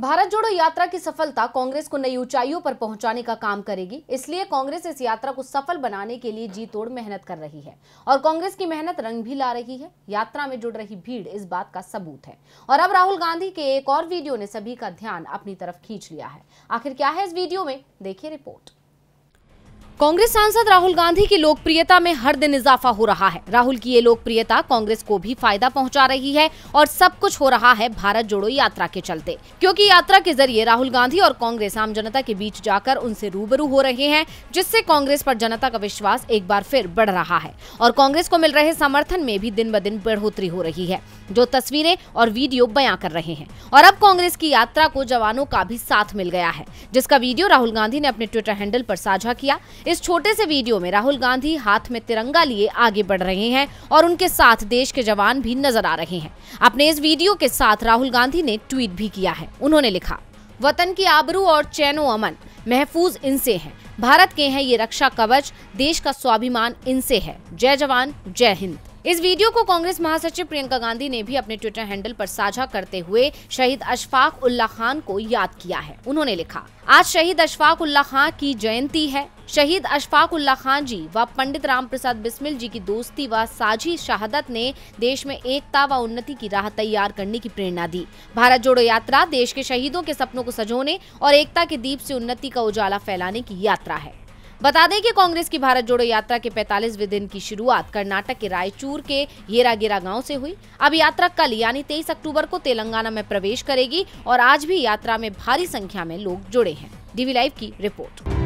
भारत जोड़ो यात्रा की सफलता कांग्रेस को नई ऊंचाइयों पर पहुंचाने का काम करेगी इसलिए कांग्रेस इस यात्रा को सफल बनाने के लिए जी तोड़ मेहनत कर रही है और कांग्रेस की मेहनत रंग भी ला रही है यात्रा में जुड़ रही भीड़ इस बात का सबूत है और अब राहुल गांधी के एक और वीडियो ने सभी का ध्यान अपनी तरफ खींच लिया है आखिर क्या है इस वीडियो में देखिए रिपोर्ट कांग्रेस सांसद राहुल गांधी की लोकप्रियता में हर दिन इजाफा हो रहा है राहुल की ये लोकप्रियता कांग्रेस को भी फायदा पहुंचा रही है और सब कुछ हो रहा है भारत जोड़ो यात्रा के चलते क्योंकि यात्रा के जरिए राहुल गांधी और कांग्रेस आम जनता के बीच जाकर उनसे रूबरू हो रहे हैं जिससे कांग्रेस पर जनता का विश्वास एक बार फिर बढ़ रहा है और कांग्रेस को मिल रहे समर्थन में भी दिन ब दिन बढ़ोतरी हो रही है जो तस्वीरें और वीडियो बया कर रहे हैं और अब कांग्रेस की यात्रा को जवानों का भी साथ मिल गया है जिसका वीडियो राहुल गांधी ने अपने ट्विटर हैंडल पर साझा किया इस छोटे से वीडियो में राहुल गांधी हाथ में तिरंगा लिए आगे बढ़ रहे हैं और उनके साथ देश के जवान भी नजर आ रहे हैं अपने इस वीडियो के साथ राहुल गांधी ने ट्वीट भी किया है उन्होंने लिखा वतन की आबरू और चैनो अमन महफूज इनसे है भारत के हैं ये रक्षा कवच देश का स्वाभिमान इनसे है जय जवान जय हिंद इस वीडियो को कांग्रेस महासचिव प्रियंका गांधी ने भी अपने ट्विटर हैंडल पर साझा करते हुए शहीद अशफाक उल्ला खान को याद किया है उन्होंने लिखा आज शहीद अशफाक उल्ला खान की जयंती है शहीद अशफाक उल्ला खान जी व पंडित राम प्रसाद बिस्मिल जी की दोस्ती व साझी शहादत ने देश में एकता व उन्नति की राह तैयार करने की प्रेरणा दी भारत जोड़ो यात्रा देश के शहीदों के सपनों को सजोने और एकता के दीप से उन्नति का उजाला फैलाने की यात्रा है बता दें कि कांग्रेस की भारत जोड़ो यात्रा के 45वें दिन की शुरुआत कर्नाटक के रायचूर के गिरा गांव से हुई अब यात्रा कल यानी 23 अक्टूबर को तेलंगाना में प्रवेश करेगी और आज भी यात्रा में भारी संख्या में लोग जुड़े हैं डीवी लाइव की रिपोर्ट